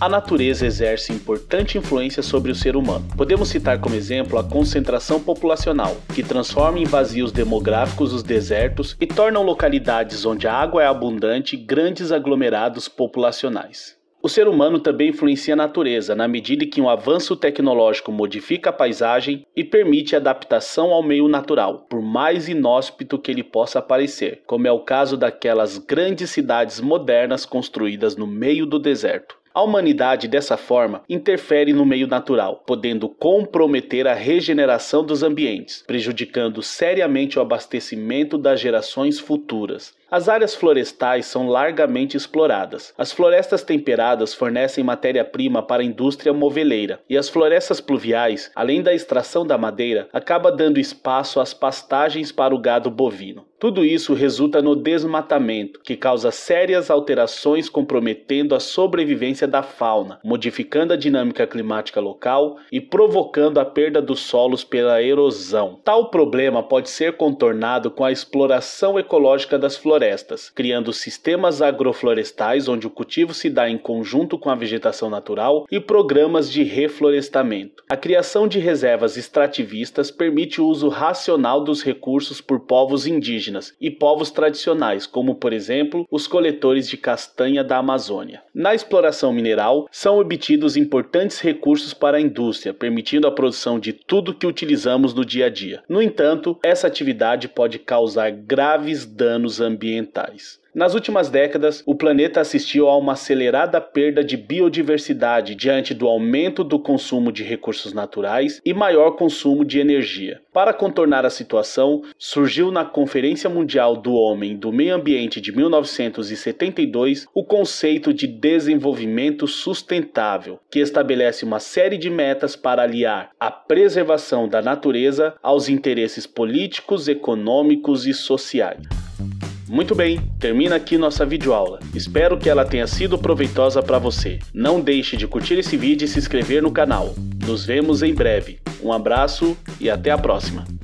A natureza exerce importante influência sobre o ser humano. Podemos citar como exemplo a concentração populacional, que transforma em vazios demográficos os desertos e tornam localidades onde a água é abundante grandes aglomerados populacionais. O ser humano também influencia a natureza na medida em que um avanço tecnológico modifica a paisagem e permite a adaptação ao meio natural, por mais inóspito que ele possa parecer, como é o caso daquelas grandes cidades modernas construídas no meio do deserto. A humanidade, dessa forma, interfere no meio natural, podendo comprometer a regeneração dos ambientes, prejudicando seriamente o abastecimento das gerações futuras as áreas florestais são largamente exploradas. As florestas temperadas fornecem matéria-prima para a indústria moveleira, e as florestas pluviais, além da extração da madeira, acaba dando espaço às pastagens para o gado bovino. Tudo isso resulta no desmatamento, que causa sérias alterações comprometendo a sobrevivência da fauna, modificando a dinâmica climática local e provocando a perda dos solos pela erosão. Tal problema pode ser contornado com a exploração ecológica das florestas florestas, criando sistemas agroflorestais onde o cultivo se dá em conjunto com a vegetação natural e programas de reflorestamento. A criação de reservas extrativistas permite o uso racional dos recursos por povos indígenas e povos tradicionais, como por exemplo os coletores de castanha da Amazônia. Na exploração mineral, são obtidos importantes recursos para a indústria, permitindo a produção de tudo que utilizamos no dia a dia. No entanto, essa atividade pode causar graves danos ambientais ambientais. Nas últimas décadas, o planeta assistiu a uma acelerada perda de biodiversidade diante do aumento do consumo de recursos naturais e maior consumo de energia. Para contornar a situação, surgiu na Conferência Mundial do Homem do Meio Ambiente de 1972 o conceito de desenvolvimento sustentável, que estabelece uma série de metas para aliar a preservação da natureza aos interesses políticos, econômicos e sociais. Muito bem, termina aqui nossa videoaula. Espero que ela tenha sido proveitosa para você. Não deixe de curtir esse vídeo e se inscrever no canal. Nos vemos em breve. Um abraço e até a próxima.